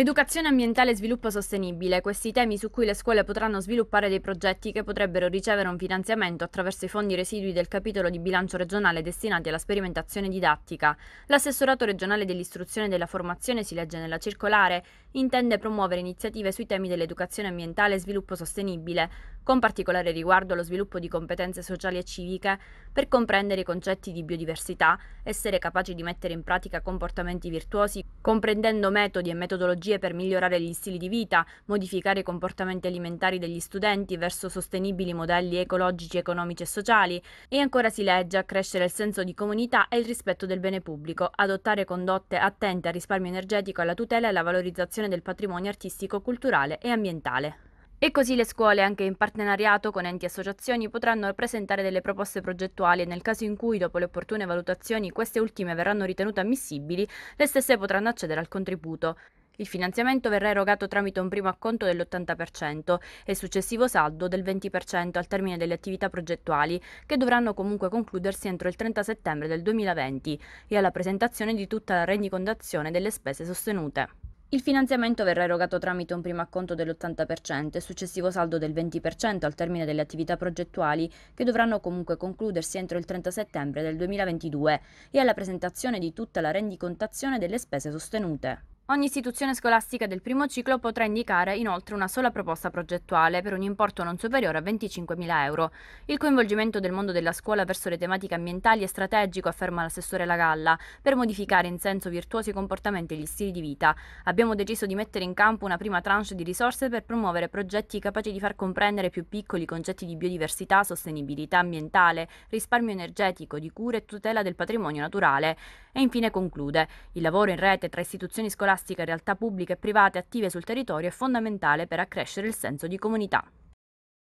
Educazione ambientale e sviluppo sostenibile, questi temi su cui le scuole potranno sviluppare dei progetti che potrebbero ricevere un finanziamento attraverso i fondi residui del capitolo di bilancio regionale destinati alla sperimentazione didattica. L'assessorato regionale dell'istruzione e della formazione, si legge nella circolare, intende promuovere iniziative sui temi dell'educazione ambientale e sviluppo sostenibile, con particolare riguardo allo sviluppo di competenze sociali e civiche, per comprendere i concetti di biodiversità, essere capaci di mettere in pratica comportamenti virtuosi comprendendo metodi e metodologie per migliorare gli stili di vita, modificare i comportamenti alimentari degli studenti verso sostenibili modelli ecologici, economici e sociali, e ancora si legge a crescere il senso di comunità e il rispetto del bene pubblico, adottare condotte attente al risparmio energetico, alla tutela e alla valorizzazione del patrimonio artistico, culturale e ambientale. E così le scuole, anche in partenariato con enti e associazioni, potranno presentare delle proposte progettuali e nel caso in cui, dopo le opportune valutazioni, queste ultime verranno ritenute ammissibili, le stesse potranno accedere al contributo. Il finanziamento verrà erogato tramite un primo acconto dell'80% e successivo saldo del 20% al termine delle attività progettuali, che dovranno comunque concludersi entro il 30 settembre del 2020 e alla presentazione di tutta la rendicondazione delle spese sostenute. Il finanziamento verrà erogato tramite un primo acconto dell'80% e successivo saldo del 20% al termine delle attività progettuali che dovranno comunque concludersi entro il 30 settembre del 2022 e alla presentazione di tutta la rendicontazione delle spese sostenute. Ogni istituzione scolastica del primo ciclo potrà indicare inoltre una sola proposta progettuale per un importo non superiore a 25.000 euro. Il coinvolgimento del mondo della scuola verso le tematiche ambientali è strategico, afferma l'assessore Lagalla, per modificare in senso virtuoso i comportamenti e gli stili di vita. Abbiamo deciso di mettere in campo una prima tranche di risorse per promuovere progetti capaci di far comprendere più piccoli concetti di biodiversità, sostenibilità ambientale, risparmio energetico, di cura e tutela del patrimonio naturale. E infine conclude, il lavoro in rete tra istituzioni scolastiche scolastica, realtà pubbliche e private attive sul territorio è fondamentale per accrescere il senso di comunità.